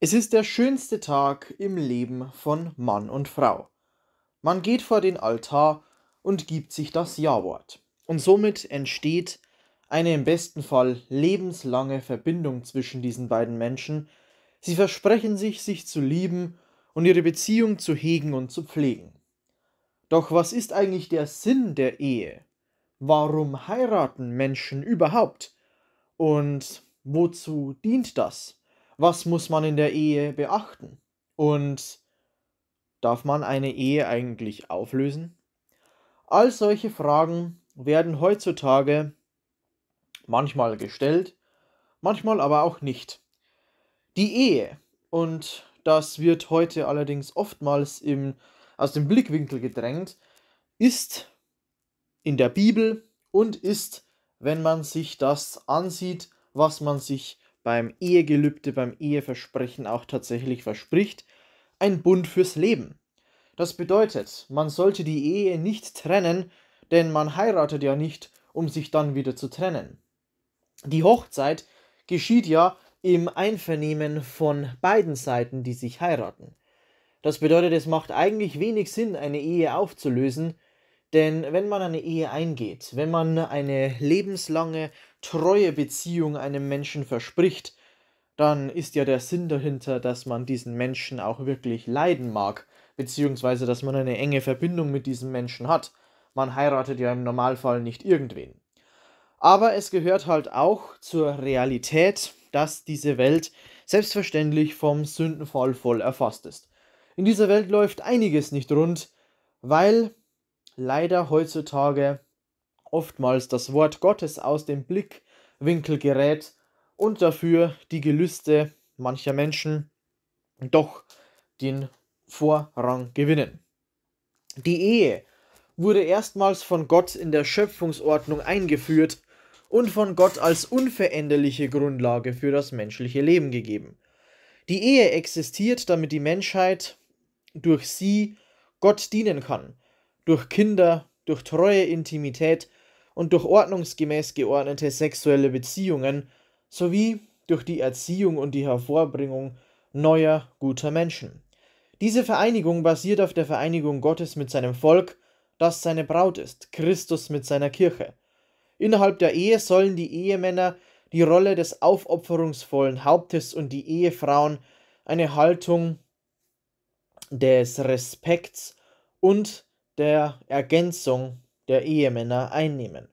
Es ist der schönste Tag im Leben von Mann und Frau. Man geht vor den Altar und gibt sich das Ja-Wort. Und somit entsteht eine im besten Fall lebenslange Verbindung zwischen diesen beiden Menschen. Sie versprechen sich, sich zu lieben und ihre Beziehung zu hegen und zu pflegen. Doch was ist eigentlich der Sinn der Ehe? Warum heiraten Menschen überhaupt? Und wozu dient das? was muss man in der Ehe beachten? Und darf man eine Ehe eigentlich auflösen? All solche Fragen werden heutzutage manchmal gestellt, manchmal aber auch nicht. Die Ehe, und das wird heute allerdings oftmals im, aus dem Blickwinkel gedrängt, ist in der Bibel und ist, wenn man sich das ansieht, was man sich beim Ehegelübde, beim Eheversprechen auch tatsächlich verspricht, ein Bund fürs Leben. Das bedeutet, man sollte die Ehe nicht trennen, denn man heiratet ja nicht, um sich dann wieder zu trennen. Die Hochzeit geschieht ja im Einvernehmen von beiden Seiten, die sich heiraten. Das bedeutet, es macht eigentlich wenig Sinn, eine Ehe aufzulösen, denn wenn man eine Ehe eingeht, wenn man eine lebenslange, treue Beziehung einem Menschen verspricht, dann ist ja der Sinn dahinter, dass man diesen Menschen auch wirklich leiden mag, beziehungsweise dass man eine enge Verbindung mit diesem Menschen hat. Man heiratet ja im Normalfall nicht irgendwen. Aber es gehört halt auch zur Realität, dass diese Welt selbstverständlich vom Sündenfall voll erfasst ist. In dieser Welt läuft einiges nicht rund, weil leider heutzutage oftmals das Wort Gottes aus dem Blickwinkel gerät und dafür die Gelüste mancher Menschen doch den Vorrang gewinnen. Die Ehe wurde erstmals von Gott in der Schöpfungsordnung eingeführt und von Gott als unveränderliche Grundlage für das menschliche Leben gegeben. Die Ehe existiert, damit die Menschheit durch sie Gott dienen kann durch Kinder, durch treue Intimität und durch ordnungsgemäß geordnete sexuelle Beziehungen sowie durch die Erziehung und die Hervorbringung neuer guter Menschen. Diese Vereinigung basiert auf der Vereinigung Gottes mit seinem Volk, das seine Braut ist, Christus mit seiner Kirche. Innerhalb der Ehe sollen die Ehemänner die Rolle des aufopferungsvollen Hauptes und die Ehefrauen eine Haltung des Respekts und der Ergänzung der Ehemänner einnehmen.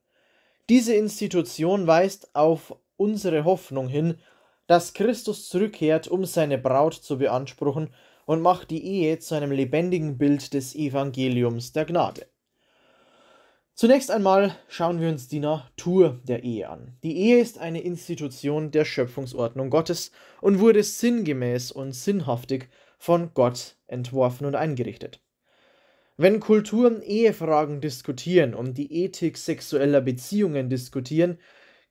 Diese Institution weist auf unsere Hoffnung hin, dass Christus zurückkehrt, um seine Braut zu beanspruchen und macht die Ehe zu einem lebendigen Bild des Evangeliums der Gnade. Zunächst einmal schauen wir uns die Natur der Ehe an. Die Ehe ist eine Institution der Schöpfungsordnung Gottes und wurde sinngemäß und sinnhaftig von Gott entworfen und eingerichtet. Wenn Kulturen Ehefragen diskutieren und die Ethik sexueller Beziehungen diskutieren,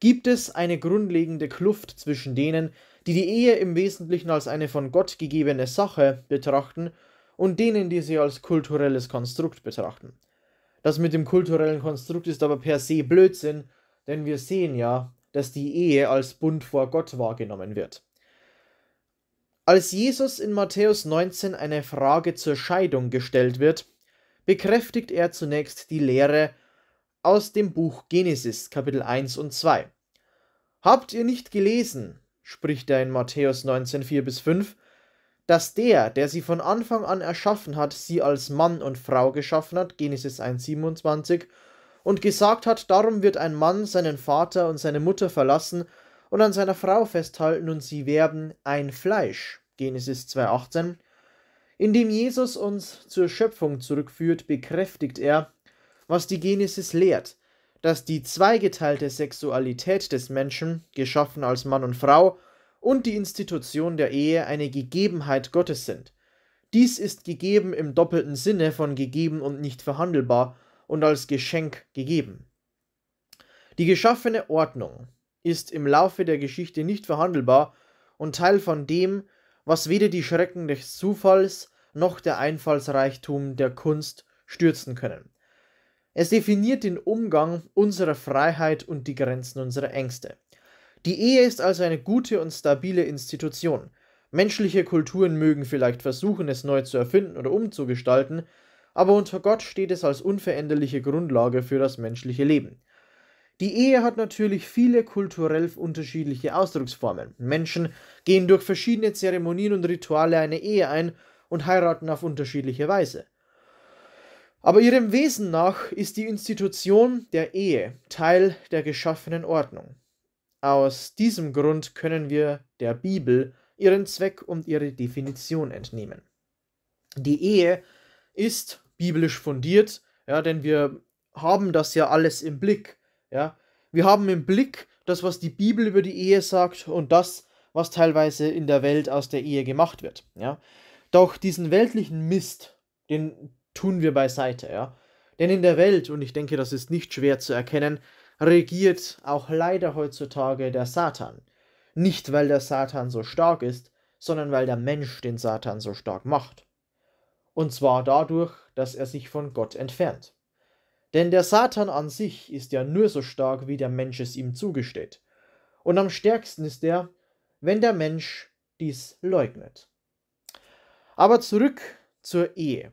gibt es eine grundlegende Kluft zwischen denen, die die Ehe im Wesentlichen als eine von Gott gegebene Sache betrachten und denen, die sie als kulturelles Konstrukt betrachten. Das mit dem kulturellen Konstrukt ist aber per se Blödsinn, denn wir sehen ja, dass die Ehe als Bund vor Gott wahrgenommen wird. Als Jesus in Matthäus 19 eine Frage zur Scheidung gestellt wird, bekräftigt er zunächst die Lehre aus dem Buch Genesis Kapitel 1 und 2. Habt ihr nicht gelesen, spricht er in Matthäus 19, 4 bis 5, dass der, der sie von Anfang an erschaffen hat, sie als Mann und Frau geschaffen hat, Genesis 1, 27, und gesagt hat, darum wird ein Mann seinen Vater und seine Mutter verlassen und an seiner Frau festhalten und sie werden ein Fleisch, Genesis 2, 18, indem Jesus uns zur Schöpfung zurückführt, bekräftigt er, was die Genesis lehrt, dass die zweigeteilte Sexualität des Menschen, geschaffen als Mann und Frau, und die Institution der Ehe eine Gegebenheit Gottes sind. Dies ist gegeben im doppelten Sinne von gegeben und nicht verhandelbar und als Geschenk gegeben. Die geschaffene Ordnung ist im Laufe der Geschichte nicht verhandelbar und Teil von dem, was weder die Schrecken des Zufalls noch der Einfallsreichtum der Kunst stürzen können. Es definiert den Umgang unserer Freiheit und die Grenzen unserer Ängste. Die Ehe ist also eine gute und stabile Institution. Menschliche Kulturen mögen vielleicht versuchen, es neu zu erfinden oder umzugestalten, aber unter Gott steht es als unveränderliche Grundlage für das menschliche Leben. Die Ehe hat natürlich viele kulturell unterschiedliche Ausdrucksformen. Menschen gehen durch verschiedene Zeremonien und Rituale eine Ehe ein und heiraten auf unterschiedliche Weise. Aber ihrem Wesen nach ist die Institution der Ehe Teil der geschaffenen Ordnung. Aus diesem Grund können wir der Bibel ihren Zweck und ihre Definition entnehmen. Die Ehe ist biblisch fundiert, ja, denn wir haben das ja alles im Blick. Ja? Wir haben im Blick das, was die Bibel über die Ehe sagt und das, was teilweise in der Welt aus der Ehe gemacht wird. Ja? Doch diesen weltlichen Mist, den tun wir beiseite. Ja? Denn in der Welt, und ich denke, das ist nicht schwer zu erkennen, regiert auch leider heutzutage der Satan. Nicht, weil der Satan so stark ist, sondern weil der Mensch den Satan so stark macht. Und zwar dadurch, dass er sich von Gott entfernt. Denn der Satan an sich ist ja nur so stark, wie der Mensch es ihm zugesteht. Und am stärksten ist er, wenn der Mensch dies leugnet. Aber zurück zur Ehe.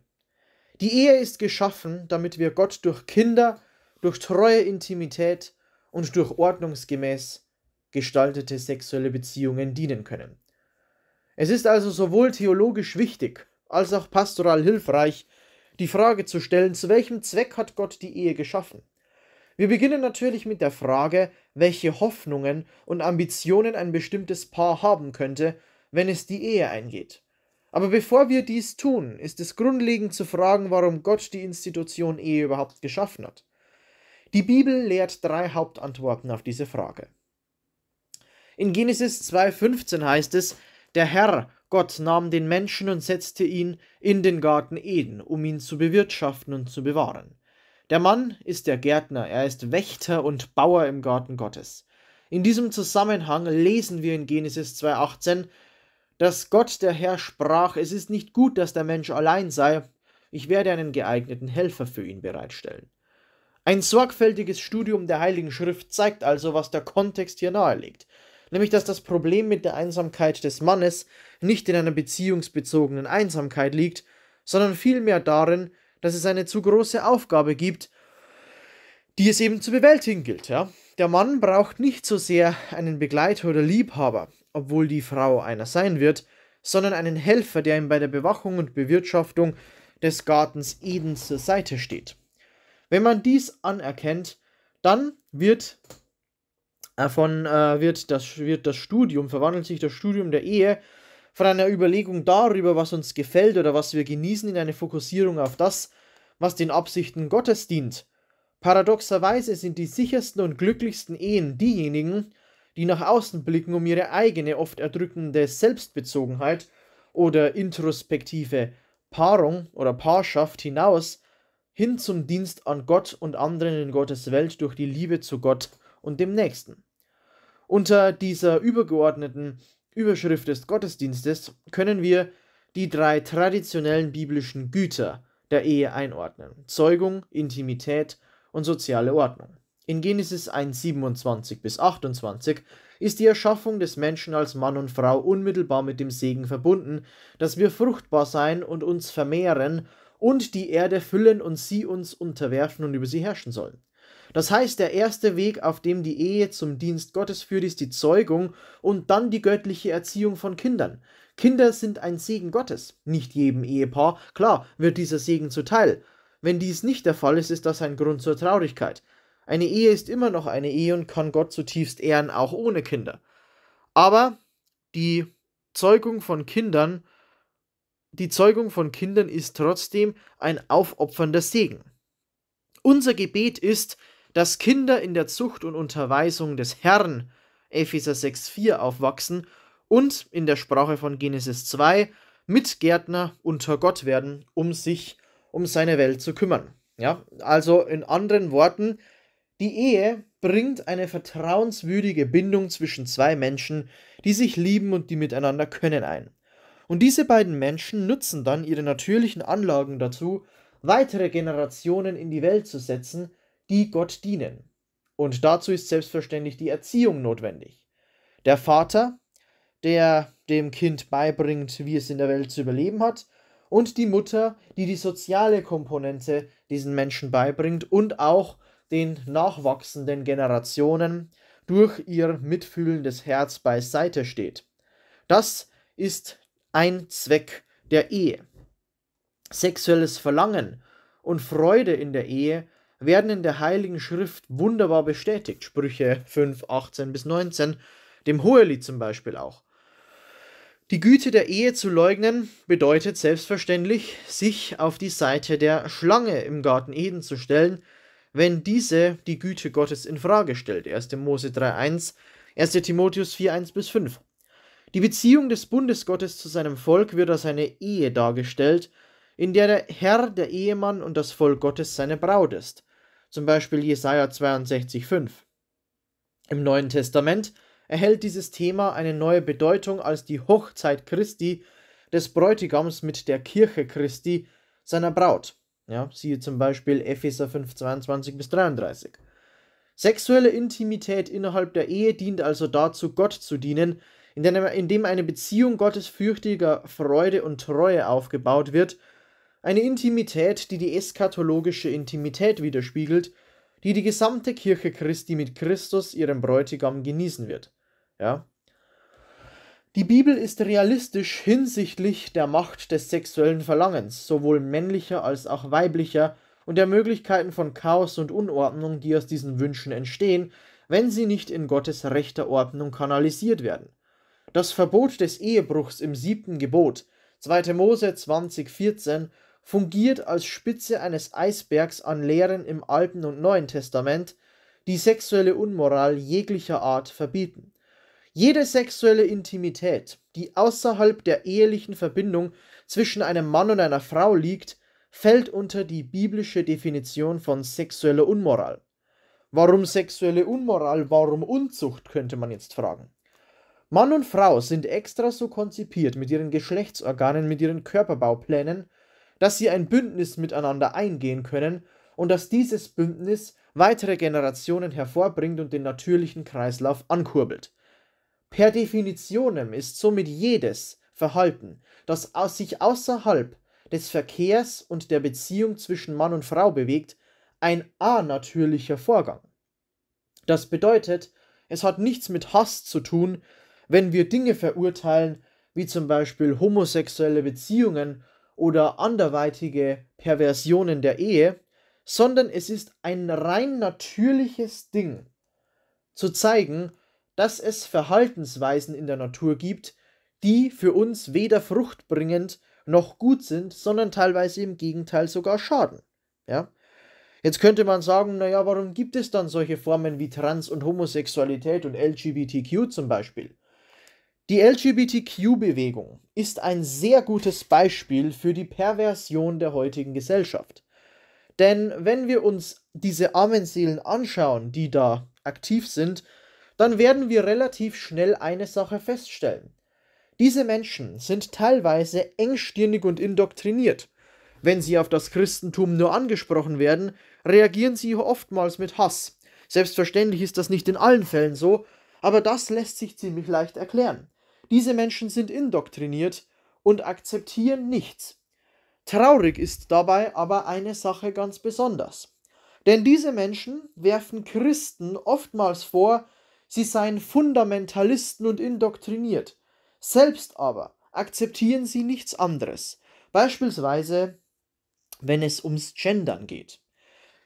Die Ehe ist geschaffen, damit wir Gott durch Kinder, durch treue Intimität und durch ordnungsgemäß gestaltete sexuelle Beziehungen dienen können. Es ist also sowohl theologisch wichtig als auch pastoral hilfreich, die Frage zu stellen, zu welchem Zweck hat Gott die Ehe geschaffen? Wir beginnen natürlich mit der Frage, welche Hoffnungen und Ambitionen ein bestimmtes Paar haben könnte, wenn es die Ehe eingeht. Aber bevor wir dies tun, ist es grundlegend zu fragen, warum Gott die Institution Ehe überhaupt geschaffen hat. Die Bibel lehrt drei Hauptantworten auf diese Frage. In Genesis 2.15 heißt es, der Herr Gott nahm den Menschen und setzte ihn in den Garten Eden, um ihn zu bewirtschaften und zu bewahren. Der Mann ist der Gärtner, er ist Wächter und Bauer im Garten Gottes. In diesem Zusammenhang lesen wir in Genesis 2.18, dass Gott der Herr sprach, es ist nicht gut, dass der Mensch allein sei, ich werde einen geeigneten Helfer für ihn bereitstellen. Ein sorgfältiges Studium der Heiligen Schrift zeigt also, was der Kontext hier nahelegt nämlich dass das Problem mit der Einsamkeit des Mannes nicht in einer beziehungsbezogenen Einsamkeit liegt, sondern vielmehr darin, dass es eine zu große Aufgabe gibt, die es eben zu bewältigen gilt. Ja? Der Mann braucht nicht so sehr einen Begleiter oder Liebhaber, obwohl die Frau einer sein wird, sondern einen Helfer, der ihm bei der Bewachung und Bewirtschaftung des Gartens Eden zur Seite steht. Wenn man dies anerkennt, dann wird Davon äh, äh, wird, das, wird das Studium, verwandelt sich das Studium der Ehe von einer Überlegung darüber, was uns gefällt oder was wir genießen, in eine Fokussierung auf das, was den Absichten Gottes dient. Paradoxerweise sind die sichersten und glücklichsten Ehen diejenigen, die nach außen blicken, um ihre eigene oft erdrückende Selbstbezogenheit oder introspektive Paarung oder Paarschaft hinaus hin zum Dienst an Gott und anderen in Gottes Welt durch die Liebe zu Gott und dem Nächsten. Unter dieser übergeordneten Überschrift des Gottesdienstes können wir die drei traditionellen biblischen Güter der Ehe einordnen. Zeugung, Intimität und soziale Ordnung. In Genesis 1,27 bis 28 ist die Erschaffung des Menschen als Mann und Frau unmittelbar mit dem Segen verbunden, dass wir fruchtbar sein und uns vermehren und die Erde füllen und sie uns unterwerfen und über sie herrschen sollen. Das heißt, der erste Weg, auf dem die Ehe zum Dienst Gottes führt, ist die Zeugung und dann die göttliche Erziehung von Kindern. Kinder sind ein Segen Gottes. Nicht jedem Ehepaar, klar, wird dieser Segen zuteil. Wenn dies nicht der Fall ist, ist das ein Grund zur Traurigkeit. Eine Ehe ist immer noch eine Ehe und kann Gott zutiefst ehren, auch ohne Kinder. Aber die Zeugung von Kindern, die Zeugung von Kindern ist trotzdem ein aufopfernder Segen. Unser Gebet ist, dass Kinder in der Zucht und Unterweisung des Herrn, Epheser 6,4, aufwachsen und in der Sprache von Genesis 2 Mitgärtner unter Gott werden, um sich um seine Welt zu kümmern. Ja, also in anderen Worten, die Ehe bringt eine vertrauenswürdige Bindung zwischen zwei Menschen, die sich lieben und die miteinander können ein. Und diese beiden Menschen nutzen dann ihre natürlichen Anlagen dazu, weitere Generationen in die Welt zu setzen, die Gott dienen. Und dazu ist selbstverständlich die Erziehung notwendig. Der Vater, der dem Kind beibringt, wie es in der Welt zu überleben hat, und die Mutter, die die soziale Komponente diesen Menschen beibringt und auch den nachwachsenden Generationen durch ihr mitfühlendes Herz beiseite steht. Das ist ein Zweck der Ehe. Sexuelles Verlangen und Freude in der Ehe werden in der Heiligen Schrift wunderbar bestätigt. Sprüche 5, 18 bis 19, dem Hohelied zum Beispiel auch. Die Güte der Ehe zu leugnen bedeutet selbstverständlich, sich auf die Seite der Schlange im Garten Eden zu stellen, wenn diese die Güte Gottes in Frage stellt. 1. Mose 3.1, 1. Timotheus 4.1 bis 5. Die Beziehung des Bundes Gottes zu seinem Volk wird als eine Ehe dargestellt, in der der Herr, der Ehemann und das Volk Gottes seine Braut ist zum Beispiel Jesaja 62,5. Im Neuen Testament erhält dieses Thema eine neue Bedeutung als die Hochzeit Christi des Bräutigams mit der Kirche Christi, seiner Braut. Ja, siehe zum Beispiel Epheser 5,22 bis 33. Sexuelle Intimität innerhalb der Ehe dient also dazu, Gott zu dienen, indem eine Beziehung gottesfürchtiger Freude und Treue aufgebaut wird – eine Intimität, die die eschatologische Intimität widerspiegelt, die die gesamte Kirche Christi mit Christus, ihrem Bräutigam, genießen wird. Ja? Die Bibel ist realistisch hinsichtlich der Macht des sexuellen Verlangens, sowohl männlicher als auch weiblicher, und der Möglichkeiten von Chaos und Unordnung, die aus diesen Wünschen entstehen, wenn sie nicht in Gottes rechter Ordnung kanalisiert werden. Das Verbot des Ehebruchs im siebten Gebot, 2. Mose 20, 14, fungiert als Spitze eines Eisbergs an Lehren im Alten und Neuen Testament, die sexuelle Unmoral jeglicher Art verbieten. Jede sexuelle Intimität, die außerhalb der ehelichen Verbindung zwischen einem Mann und einer Frau liegt, fällt unter die biblische Definition von sexueller Unmoral. Warum sexuelle Unmoral, warum Unzucht, könnte man jetzt fragen. Mann und Frau sind extra so konzipiert mit ihren Geschlechtsorganen, mit ihren Körperbauplänen, dass sie ein Bündnis miteinander eingehen können und dass dieses Bündnis weitere Generationen hervorbringt und den natürlichen Kreislauf ankurbelt. Per Definitionem ist somit jedes Verhalten, das sich außerhalb des Verkehrs und der Beziehung zwischen Mann und Frau bewegt, ein anatürlicher Vorgang. Das bedeutet, es hat nichts mit Hass zu tun, wenn wir Dinge verurteilen, wie zum Beispiel homosexuelle Beziehungen oder anderweitige Perversionen der Ehe, sondern es ist ein rein natürliches Ding, zu zeigen, dass es Verhaltensweisen in der Natur gibt, die für uns weder fruchtbringend noch gut sind, sondern teilweise im Gegenteil sogar schaden. Ja? Jetzt könnte man sagen, naja, warum gibt es dann solche Formen wie Trans- und Homosexualität und LGBTQ zum Beispiel? Die LGBTQ-Bewegung ist ein sehr gutes Beispiel für die Perversion der heutigen Gesellschaft. Denn wenn wir uns diese armen Seelen anschauen, die da aktiv sind, dann werden wir relativ schnell eine Sache feststellen. Diese Menschen sind teilweise engstirnig und indoktriniert. Wenn sie auf das Christentum nur angesprochen werden, reagieren sie oftmals mit Hass. Selbstverständlich ist das nicht in allen Fällen so, aber das lässt sich ziemlich leicht erklären. Diese Menschen sind indoktriniert und akzeptieren nichts. Traurig ist dabei aber eine Sache ganz besonders. Denn diese Menschen werfen Christen oftmals vor, sie seien Fundamentalisten und indoktriniert. Selbst aber akzeptieren sie nichts anderes. Beispielsweise, wenn es ums Gendern geht.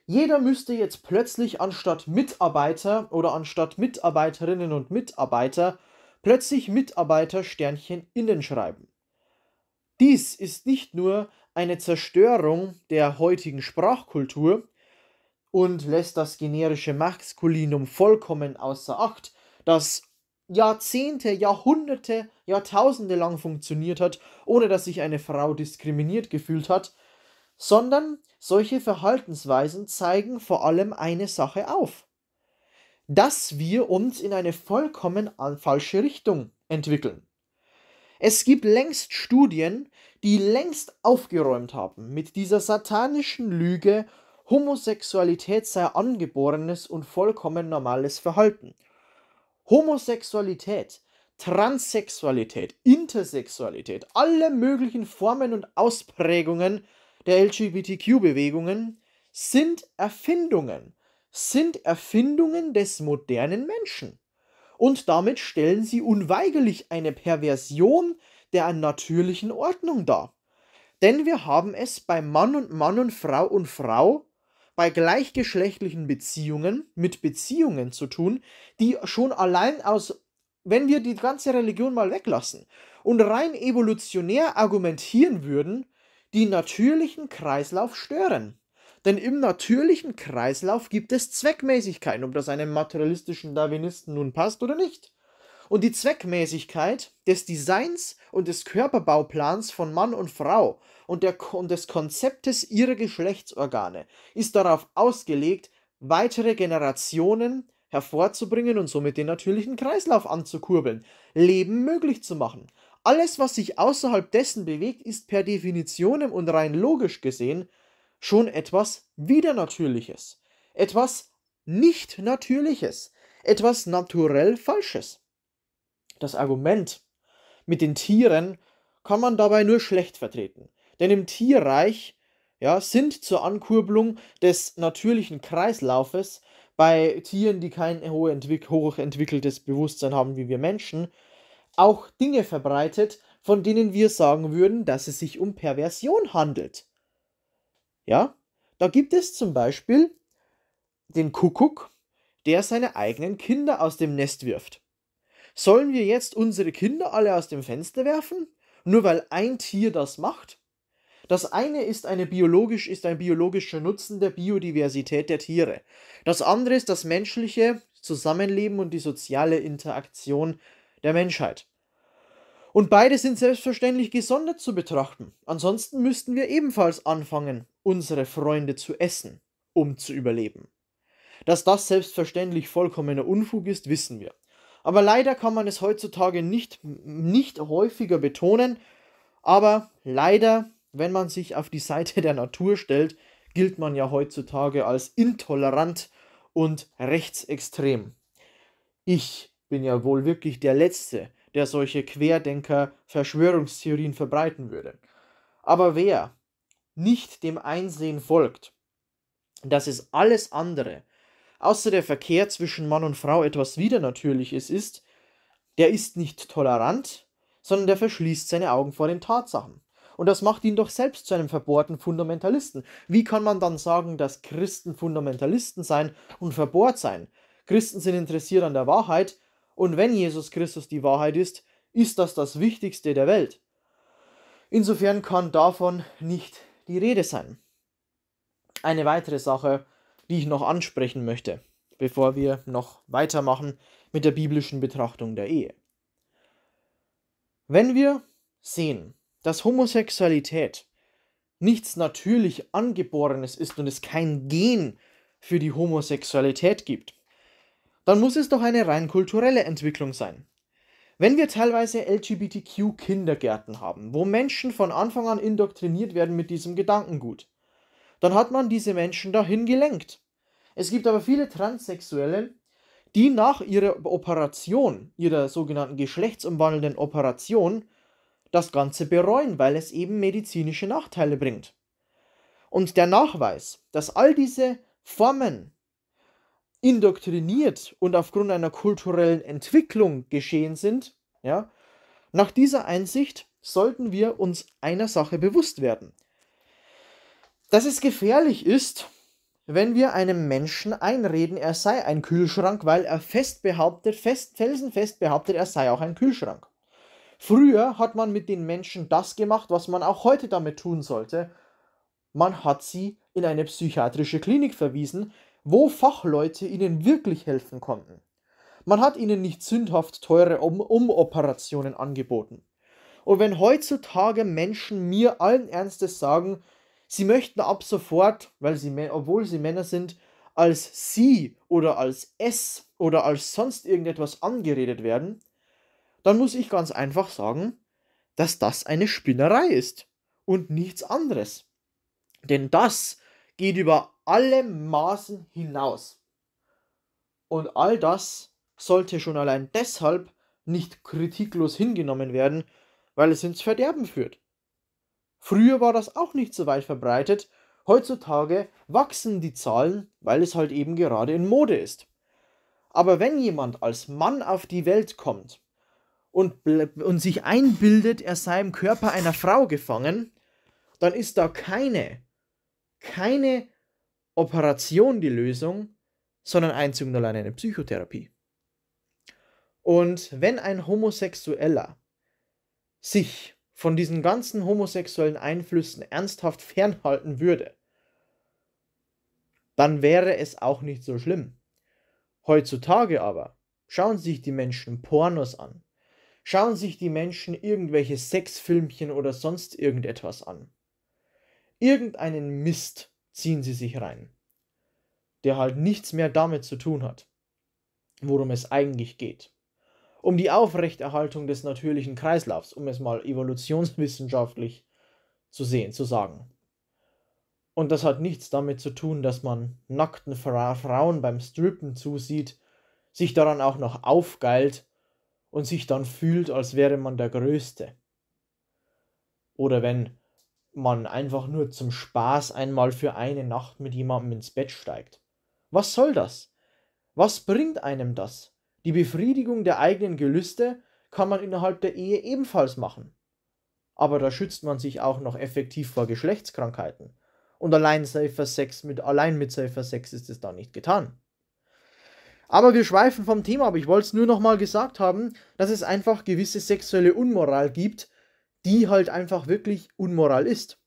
Jeder müsste jetzt plötzlich anstatt Mitarbeiter oder anstatt Mitarbeiterinnen und Mitarbeiter plötzlich Mitarbeiter Sternchen innen schreiben. Dies ist nicht nur eine Zerstörung der heutigen Sprachkultur und lässt das generische Maskulinum vollkommen außer Acht, das Jahrzehnte, Jahrhunderte, Jahrtausende lang funktioniert hat, ohne dass sich eine Frau diskriminiert gefühlt hat, sondern solche Verhaltensweisen zeigen vor allem eine Sache auf dass wir uns in eine vollkommen falsche Richtung entwickeln. Es gibt längst Studien, die längst aufgeräumt haben mit dieser satanischen Lüge, Homosexualität sei angeborenes und vollkommen normales Verhalten. Homosexualität, Transsexualität, Intersexualität, alle möglichen Formen und Ausprägungen der LGBTQ-Bewegungen sind Erfindungen sind Erfindungen des modernen Menschen. Und damit stellen sie unweigerlich eine Perversion der natürlichen Ordnung dar. Denn wir haben es bei Mann und Mann und Frau und Frau bei gleichgeschlechtlichen Beziehungen mit Beziehungen zu tun, die schon allein aus, wenn wir die ganze Religion mal weglassen und rein evolutionär argumentieren würden, die natürlichen Kreislauf stören. Denn im natürlichen Kreislauf gibt es Zweckmäßigkeiten, ob das einem materialistischen Darwinisten nun passt oder nicht. Und die Zweckmäßigkeit des Designs und des Körperbauplans von Mann und Frau und, der, und des Konzeptes ihrer Geschlechtsorgane ist darauf ausgelegt, weitere Generationen hervorzubringen und somit den natürlichen Kreislauf anzukurbeln, Leben möglich zu machen. Alles, was sich außerhalb dessen bewegt, ist per Definition und rein logisch gesehen schon etwas Widernatürliches, etwas nicht Natürliches, etwas naturell Falsches. Das Argument mit den Tieren kann man dabei nur schlecht vertreten, denn im Tierreich ja, sind zur Ankurbelung des natürlichen Kreislaufes bei Tieren, die kein hochentwickeltes Bewusstsein haben wie wir Menschen, auch Dinge verbreitet, von denen wir sagen würden, dass es sich um Perversion handelt. Ja, da gibt es zum Beispiel den Kuckuck, der seine eigenen Kinder aus dem Nest wirft. Sollen wir jetzt unsere Kinder alle aus dem Fenster werfen, nur weil ein Tier das macht? Das eine ist, eine biologisch, ist ein biologischer Nutzen der Biodiversität der Tiere. Das andere ist das menschliche Zusammenleben und die soziale Interaktion der Menschheit. Und beide sind selbstverständlich gesondert zu betrachten. Ansonsten müssten wir ebenfalls anfangen, unsere Freunde zu essen, um zu überleben. Dass das selbstverständlich vollkommener Unfug ist, wissen wir. Aber leider kann man es heutzutage nicht, nicht häufiger betonen, aber leider, wenn man sich auf die Seite der Natur stellt, gilt man ja heutzutage als intolerant und rechtsextrem. Ich bin ja wohl wirklich der Letzte, der solche Querdenker Verschwörungstheorien verbreiten würde. Aber wer, nicht dem Einsehen folgt, dass es alles andere, außer der Verkehr zwischen Mann und Frau etwas Widernatürliches ist, der ist nicht tolerant, sondern der verschließt seine Augen vor den Tatsachen. Und das macht ihn doch selbst zu einem verbohrten Fundamentalisten. Wie kann man dann sagen, dass Christen Fundamentalisten sein und verbohrt sein? Christen sind interessiert an der Wahrheit, und wenn Jesus Christus die Wahrheit ist, ist das das Wichtigste der Welt. Insofern kann davon nicht die Rede sein. Eine weitere Sache, die ich noch ansprechen möchte, bevor wir noch weitermachen mit der biblischen Betrachtung der Ehe. Wenn wir sehen, dass Homosexualität nichts natürlich Angeborenes ist und es kein Gen für die Homosexualität gibt, dann muss es doch eine rein kulturelle Entwicklung sein. Wenn wir teilweise LGBTQ-Kindergärten haben, wo Menschen von Anfang an indoktriniert werden mit diesem Gedankengut, dann hat man diese Menschen dahin gelenkt. Es gibt aber viele Transsexuelle, die nach ihrer Operation, ihrer sogenannten geschlechtsumwandelnden Operation, das Ganze bereuen, weil es eben medizinische Nachteile bringt. Und der Nachweis, dass all diese Formen indoktriniert und aufgrund einer kulturellen Entwicklung geschehen sind, ja, nach dieser Einsicht sollten wir uns einer Sache bewusst werden. Dass es gefährlich ist, wenn wir einem Menschen einreden, er sei ein Kühlschrank, weil er fest behauptet, fest, felsenfest behauptet, er sei auch ein Kühlschrank. Früher hat man mit den Menschen das gemacht, was man auch heute damit tun sollte. Man hat sie in eine psychiatrische Klinik verwiesen, wo Fachleute ihnen wirklich helfen konnten. Man hat ihnen nicht sündhaft teure um Umoperationen angeboten. Und wenn heutzutage Menschen mir allen Ernstes sagen, sie möchten ab sofort, weil sie, obwohl sie Männer sind, als sie oder als es oder als sonst irgendetwas angeredet werden, dann muss ich ganz einfach sagen, dass das eine Spinnerei ist und nichts anderes. Denn das geht über alle Maßen hinaus. Und all das sollte schon allein deshalb nicht kritiklos hingenommen werden, weil es ins Verderben führt. Früher war das auch nicht so weit verbreitet, heutzutage wachsen die Zahlen, weil es halt eben gerade in Mode ist. Aber wenn jemand als Mann auf die Welt kommt und, und sich einbildet, er sei im Körper einer Frau gefangen, dann ist da keine keine Operation die Lösung, sondern einzig und allein eine Psychotherapie. Und wenn ein Homosexueller sich von diesen ganzen homosexuellen Einflüssen ernsthaft fernhalten würde, dann wäre es auch nicht so schlimm. Heutzutage aber schauen sich die Menschen Pornos an, schauen sich die Menschen irgendwelche Sexfilmchen oder sonst irgendetwas an irgendeinen Mist ziehen sie sich rein, der halt nichts mehr damit zu tun hat, worum es eigentlich geht. Um die Aufrechterhaltung des natürlichen Kreislaufs, um es mal evolutionswissenschaftlich zu sehen, zu sagen. Und das hat nichts damit zu tun, dass man nackten Frauen beim Strippen zusieht, sich daran auch noch aufgeilt und sich dann fühlt, als wäre man der Größte. Oder wenn man einfach nur zum Spaß einmal für eine Nacht mit jemandem ins Bett steigt. Was soll das? Was bringt einem das? Die Befriedigung der eigenen Gelüste kann man innerhalb der Ehe ebenfalls machen. Aber da schützt man sich auch noch effektiv vor Geschlechtskrankheiten. Und allein Safer Sex mit allein mit Safer Sex ist es da nicht getan. Aber wir schweifen vom Thema, aber ich wollte es nur nochmal gesagt haben, dass es einfach gewisse sexuelle Unmoral gibt, die halt einfach wirklich unmoral ist.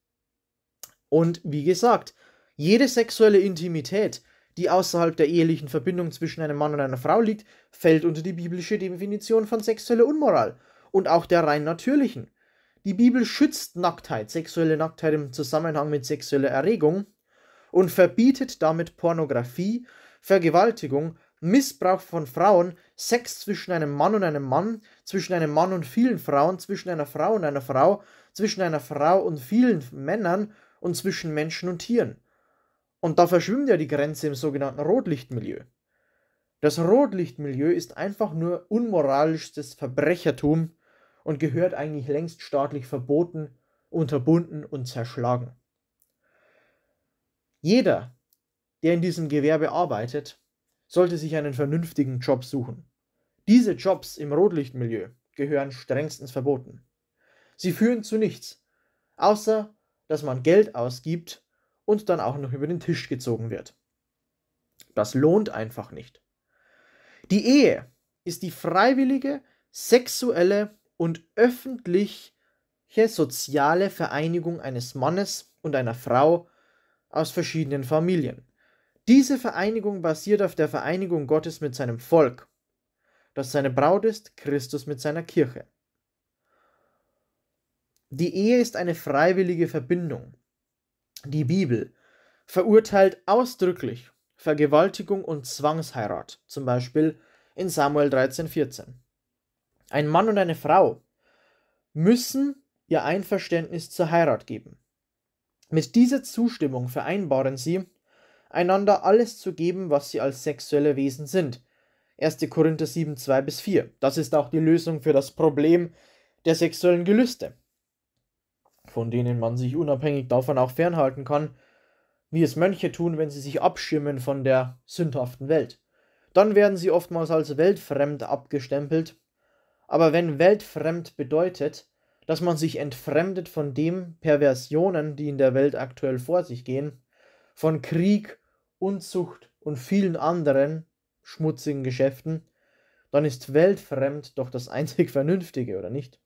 Und wie gesagt, jede sexuelle Intimität, die außerhalb der ehelichen Verbindung zwischen einem Mann und einer Frau liegt, fällt unter die biblische Definition von sexueller Unmoral und auch der rein natürlichen. Die Bibel schützt Nacktheit, sexuelle Nacktheit im Zusammenhang mit sexueller Erregung und verbietet damit Pornografie, Vergewaltigung, Missbrauch von Frauen, Sex zwischen einem Mann und einem Mann, zwischen einem Mann und vielen Frauen, zwischen einer Frau und einer Frau, zwischen einer Frau und vielen Männern und zwischen Menschen und Tieren. Und da verschwimmt ja die Grenze im sogenannten Rotlichtmilieu. Das Rotlichtmilieu ist einfach nur unmoralisches Verbrechertum und gehört eigentlich längst staatlich verboten, unterbunden und zerschlagen. Jeder, der in diesem Gewerbe arbeitet, sollte sich einen vernünftigen Job suchen. Diese Jobs im Rotlichtmilieu gehören strengstens verboten. Sie führen zu nichts, außer dass man Geld ausgibt und dann auch noch über den Tisch gezogen wird. Das lohnt einfach nicht. Die Ehe ist die freiwillige, sexuelle und öffentliche soziale Vereinigung eines Mannes und einer Frau aus verschiedenen Familien. Diese Vereinigung basiert auf der Vereinigung Gottes mit seinem Volk, das seine Braut ist, Christus mit seiner Kirche. Die Ehe ist eine freiwillige Verbindung. Die Bibel verurteilt ausdrücklich Vergewaltigung und Zwangsheirat, zum Beispiel in Samuel 13, 14. Ein Mann und eine Frau müssen ihr Einverständnis zur Heirat geben. Mit dieser Zustimmung vereinbaren sie, einander alles zu geben, was sie als sexuelle Wesen sind. 1. Korinther 7, 2 bis 4. Das ist auch die Lösung für das Problem der sexuellen Gelüste, von denen man sich unabhängig davon auch fernhalten kann, wie es Mönche tun, wenn sie sich abschirmen von der sündhaften Welt. Dann werden sie oftmals als weltfremd abgestempelt, aber wenn weltfremd bedeutet, dass man sich entfremdet von den Perversionen, die in der Welt aktuell vor sich gehen, von Krieg, Unzucht und vielen anderen schmutzigen Geschäften, dann ist weltfremd doch das einzig Vernünftige, oder nicht?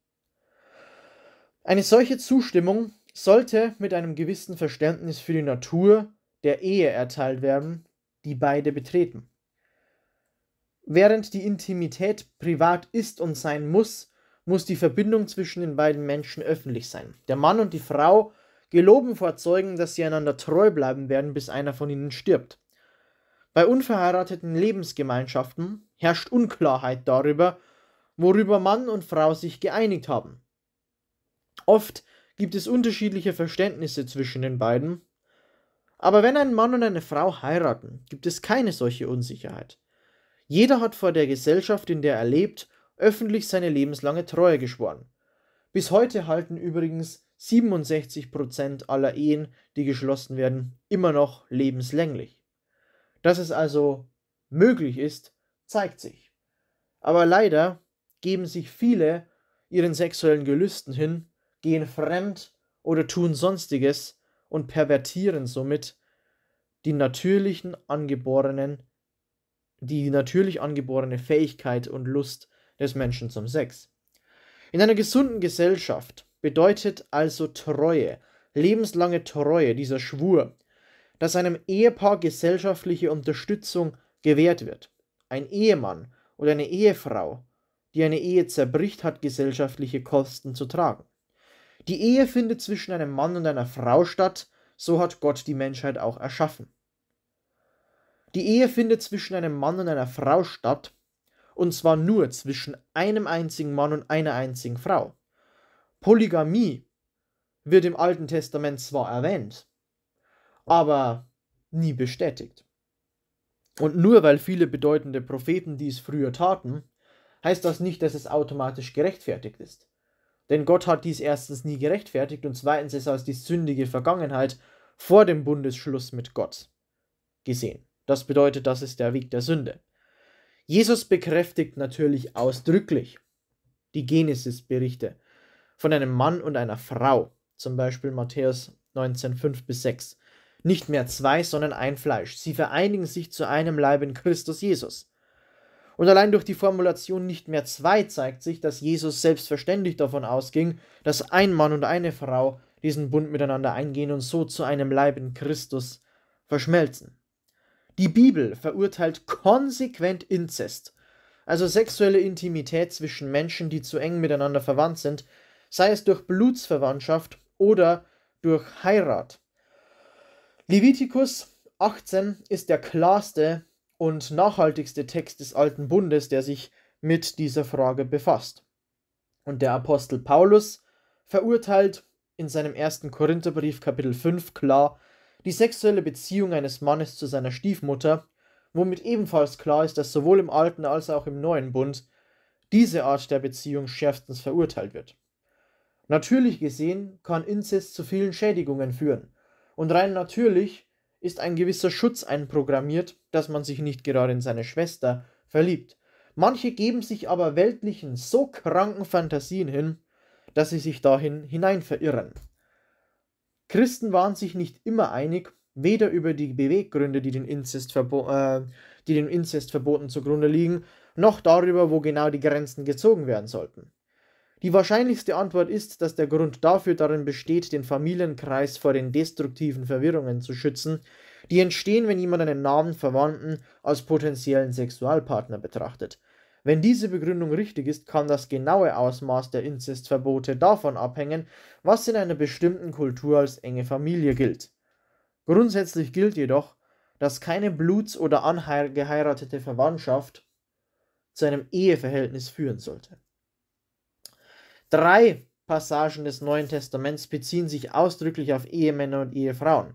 Eine solche Zustimmung sollte mit einem gewissen Verständnis für die Natur der Ehe erteilt werden, die beide betreten. Während die Intimität privat ist und sein muss, muss die Verbindung zwischen den beiden Menschen öffentlich sein. Der Mann und die Frau geloben vor Zeugen, dass sie einander treu bleiben werden, bis einer von ihnen stirbt. Bei unverheirateten Lebensgemeinschaften herrscht Unklarheit darüber, worüber Mann und Frau sich geeinigt haben. Oft gibt es unterschiedliche Verständnisse zwischen den beiden, aber wenn ein Mann und eine Frau heiraten, gibt es keine solche Unsicherheit. Jeder hat vor der Gesellschaft, in der er lebt, öffentlich seine lebenslange Treue geschworen. Bis heute halten übrigens 67% aller Ehen, die geschlossen werden, immer noch lebenslänglich. Dass es also möglich ist, zeigt sich. Aber leider geben sich viele ihren sexuellen Gelüsten hin, gehen fremd oder tun sonstiges und pervertieren somit die natürlichen angeborenen die natürlich angeborene Fähigkeit und Lust des Menschen zum Sex. In einer gesunden Gesellschaft bedeutet also Treue, lebenslange Treue, dieser Schwur, dass einem Ehepaar gesellschaftliche Unterstützung gewährt wird. Ein Ehemann oder eine Ehefrau, die eine Ehe zerbricht, hat gesellschaftliche Kosten zu tragen. Die Ehe findet zwischen einem Mann und einer Frau statt, so hat Gott die Menschheit auch erschaffen. Die Ehe findet zwischen einem Mann und einer Frau statt, und zwar nur zwischen einem einzigen Mann und einer einzigen Frau. Polygamie wird im Alten Testament zwar erwähnt, aber nie bestätigt. Und nur weil viele bedeutende Propheten dies früher taten, heißt das nicht, dass es automatisch gerechtfertigt ist. Denn Gott hat dies erstens nie gerechtfertigt und zweitens ist als die sündige Vergangenheit vor dem Bundesschluss mit Gott gesehen. Das bedeutet, das ist der Weg der Sünde. Jesus bekräftigt natürlich ausdrücklich die Genesis-Berichte von einem Mann und einer Frau, zum Beispiel Matthäus 19, 5 bis 6. Nicht mehr zwei, sondern ein Fleisch. Sie vereinigen sich zu einem Leib in Christus Jesus. Und allein durch die Formulation nicht mehr zwei zeigt sich, dass Jesus selbstverständlich davon ausging, dass ein Mann und eine Frau diesen Bund miteinander eingehen und so zu einem Leib in Christus verschmelzen. Die Bibel verurteilt konsequent Inzest, also sexuelle Intimität zwischen Menschen, die zu eng miteinander verwandt sind, sei es durch Blutsverwandtschaft oder durch Heirat. Levitikus 18 ist der klarste und nachhaltigste Text des Alten Bundes, der sich mit dieser Frage befasst. Und der Apostel Paulus verurteilt in seinem ersten Korintherbrief Kapitel 5 klar die sexuelle Beziehung eines Mannes zu seiner Stiefmutter, womit ebenfalls klar ist, dass sowohl im Alten als auch im Neuen Bund diese Art der Beziehung schärfstens verurteilt wird. Natürlich gesehen kann Inzest zu vielen Schädigungen führen. Und rein natürlich ist ein gewisser Schutz einprogrammiert, dass man sich nicht gerade in seine Schwester verliebt. Manche geben sich aber weltlichen, so kranken Fantasien hin, dass sie sich dahin hinein verirren. Christen waren sich nicht immer einig, weder über die Beweggründe, die, den Inzest äh, die dem Inzestverboten zugrunde liegen, noch darüber, wo genau die Grenzen gezogen werden sollten. Die wahrscheinlichste Antwort ist, dass der Grund dafür darin besteht, den Familienkreis vor den destruktiven Verwirrungen zu schützen, die entstehen, wenn jemand einen nahen Verwandten als potenziellen Sexualpartner betrachtet. Wenn diese Begründung richtig ist, kann das genaue Ausmaß der Inzestverbote davon abhängen, was in einer bestimmten Kultur als enge Familie gilt. Grundsätzlich gilt jedoch, dass keine Bluts- oder angeheiratete Verwandtschaft zu einem Eheverhältnis führen sollte. Drei Passagen des Neuen Testaments beziehen sich ausdrücklich auf Ehemänner und Ehefrauen.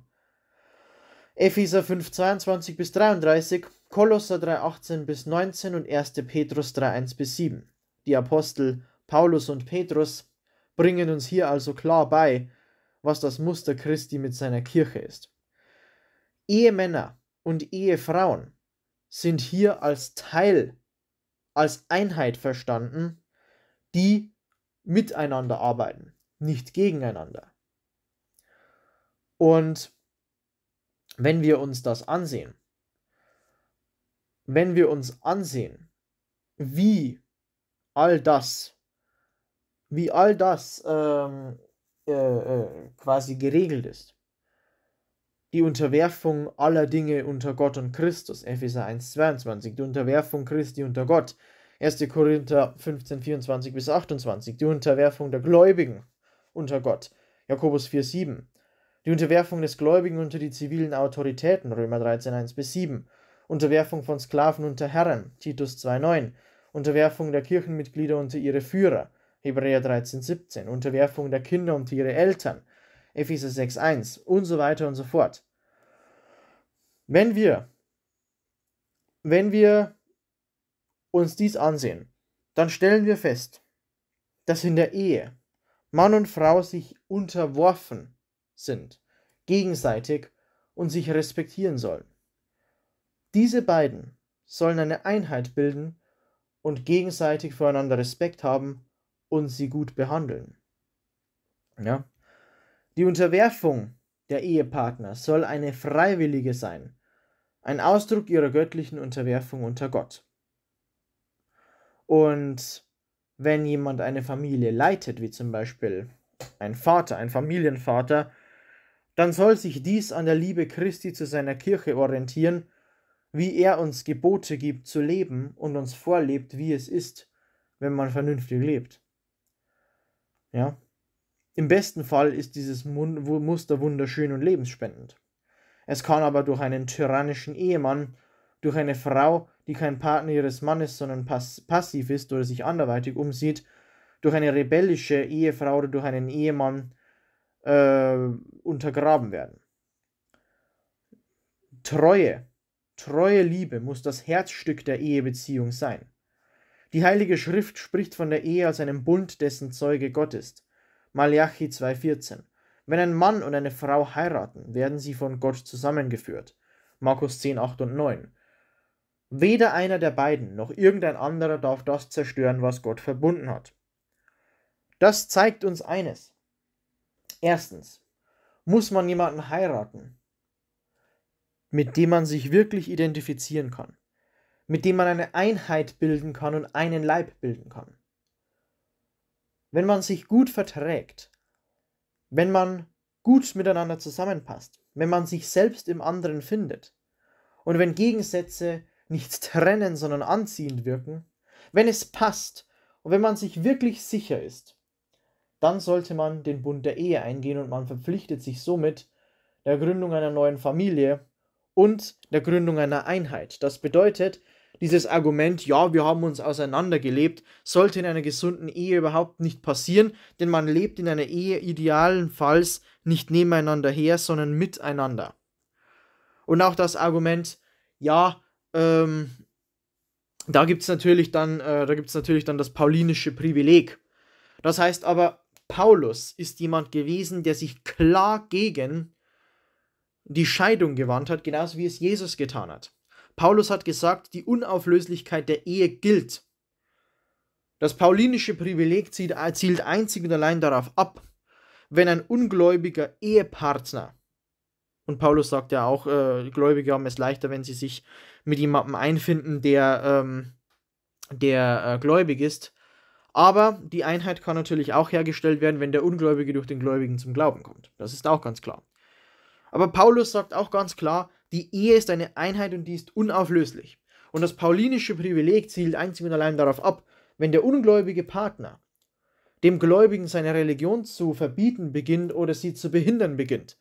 Epheser 5, 22 bis 33, Kolosser 3, 18 bis 19 und 1. Petrus 3, 1 bis 7. Die Apostel Paulus und Petrus bringen uns hier also klar bei, was das Muster Christi mit seiner Kirche ist. Ehemänner und Ehefrauen sind hier als Teil, als Einheit verstanden, die miteinander arbeiten, nicht gegeneinander. Und wenn wir uns das ansehen, wenn wir uns ansehen, wie all das, wie all das ähm, äh, äh, quasi geregelt ist, die Unterwerfung aller Dinge unter Gott und Christus, Epheser 1,22, die Unterwerfung Christi unter Gott, 1. Korinther 15, 24 bis 28, die Unterwerfung der Gläubigen unter Gott, Jakobus 4, 7, die Unterwerfung des Gläubigen unter die zivilen Autoritäten, Römer 13, 1 bis 7, Unterwerfung von Sklaven unter Herren, Titus 2, 9, Unterwerfung der Kirchenmitglieder unter ihre Führer, Hebräer 13, 17, Unterwerfung der Kinder unter ihre Eltern, Epheser 6, 1 und so weiter und so fort. Wenn wir, wenn wir uns dies ansehen, dann stellen wir fest, dass in der Ehe Mann und Frau sich unterworfen sind, gegenseitig und sich respektieren sollen. Diese beiden sollen eine Einheit bilden und gegenseitig voreinander Respekt haben und sie gut behandeln. Ja? Die Unterwerfung der Ehepartner soll eine freiwillige sein, ein Ausdruck ihrer göttlichen Unterwerfung unter Gott. Und wenn jemand eine Familie leitet, wie zum Beispiel ein Vater, ein Familienvater, dann soll sich dies an der Liebe Christi zu seiner Kirche orientieren, wie er uns Gebote gibt zu leben und uns vorlebt, wie es ist, wenn man vernünftig lebt. Ja? Im besten Fall ist dieses Muster wunderschön und lebensspendend. Es kann aber durch einen tyrannischen Ehemann, durch eine Frau, die kein Partner ihres Mannes, sondern pass passiv ist oder sich anderweitig umsieht, durch eine rebellische Ehefrau oder durch einen Ehemann äh, untergraben werden. Treue, treue Liebe muss das Herzstück der Ehebeziehung sein. Die Heilige Schrift spricht von der Ehe als einem Bund, dessen Zeuge Gott ist. Malachi 2,14. Wenn ein Mann und eine Frau heiraten, werden sie von Gott zusammengeführt. Markus 10, 8 und 9. Weder einer der beiden noch irgendein anderer darf das zerstören, was Gott verbunden hat. Das zeigt uns eines. Erstens, muss man jemanden heiraten, mit dem man sich wirklich identifizieren kann, mit dem man eine Einheit bilden kann und einen Leib bilden kann. Wenn man sich gut verträgt, wenn man gut miteinander zusammenpasst, wenn man sich selbst im anderen findet und wenn Gegensätze nicht trennen, sondern anziehend wirken, wenn es passt und wenn man sich wirklich sicher ist, dann sollte man den Bund der Ehe eingehen und man verpflichtet sich somit der Gründung einer neuen Familie und der Gründung einer Einheit. Das bedeutet, dieses Argument, ja, wir haben uns auseinandergelebt, sollte in einer gesunden Ehe überhaupt nicht passieren, denn man lebt in einer Ehe idealenfalls nicht nebeneinander her, sondern miteinander. Und auch das Argument, ja, ähm, da gibt es natürlich, äh, da natürlich dann das paulinische Privileg. Das heißt aber, Paulus ist jemand gewesen, der sich klar gegen die Scheidung gewandt hat, genauso wie es Jesus getan hat. Paulus hat gesagt, die Unauflöslichkeit der Ehe gilt. Das paulinische Privileg zielt einzig und allein darauf ab, wenn ein ungläubiger Ehepartner und Paulus sagt ja auch, äh, Gläubige haben es leichter, wenn sie sich mit jemandem einfinden, der, ähm, der äh, gläubig ist. Aber die Einheit kann natürlich auch hergestellt werden, wenn der Ungläubige durch den Gläubigen zum Glauben kommt. Das ist auch ganz klar. Aber Paulus sagt auch ganz klar, die Ehe ist eine Einheit und die ist unauflöslich. Und das paulinische Privileg zielt einzig und allein darauf ab, wenn der ungläubige Partner dem Gläubigen seine Religion zu verbieten beginnt oder sie zu behindern beginnt,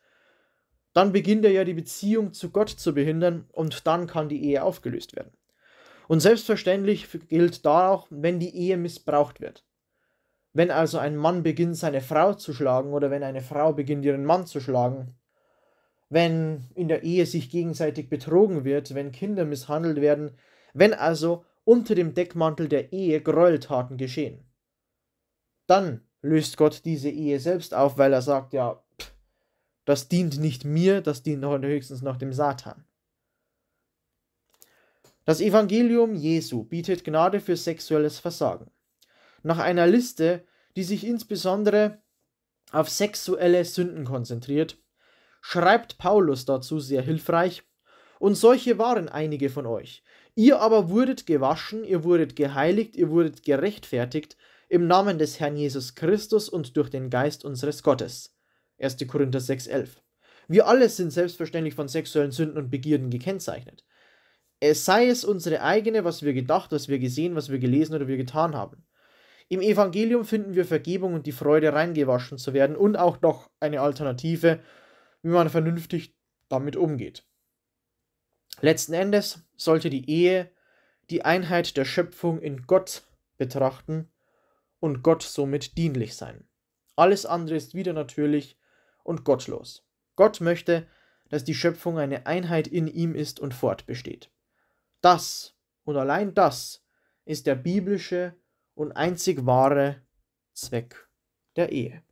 dann beginnt er ja die Beziehung zu Gott zu behindern und dann kann die Ehe aufgelöst werden. Und selbstverständlich gilt da auch, wenn die Ehe missbraucht wird. Wenn also ein Mann beginnt, seine Frau zu schlagen oder wenn eine Frau beginnt, ihren Mann zu schlagen, wenn in der Ehe sich gegenseitig betrogen wird, wenn Kinder misshandelt werden, wenn also unter dem Deckmantel der Ehe Gräueltaten geschehen. Dann löst Gott diese Ehe selbst auf, weil er sagt, ja, das dient nicht mir, das dient höchstens noch dem Satan. Das Evangelium Jesu bietet Gnade für sexuelles Versagen. Nach einer Liste, die sich insbesondere auf sexuelle Sünden konzentriert, schreibt Paulus dazu sehr hilfreich, und solche waren einige von euch. Ihr aber wurdet gewaschen, ihr wurdet geheiligt, ihr wurdet gerechtfertigt im Namen des Herrn Jesus Christus und durch den Geist unseres Gottes. 1. Korinther 6,11. Wir alle sind selbstverständlich von sexuellen Sünden und Begierden gekennzeichnet. Es sei es unsere eigene, was wir gedacht, was wir gesehen, was wir gelesen oder wir getan haben. Im Evangelium finden wir Vergebung und die Freude, reingewaschen zu werden und auch noch eine Alternative, wie man vernünftig damit umgeht. Letzten Endes sollte die Ehe die Einheit der Schöpfung in Gott betrachten und Gott somit dienlich sein. Alles andere ist wieder natürlich und gottlos. Gott möchte, dass die Schöpfung eine Einheit in ihm ist und fortbesteht. Das und allein das ist der biblische und einzig wahre Zweck der Ehe.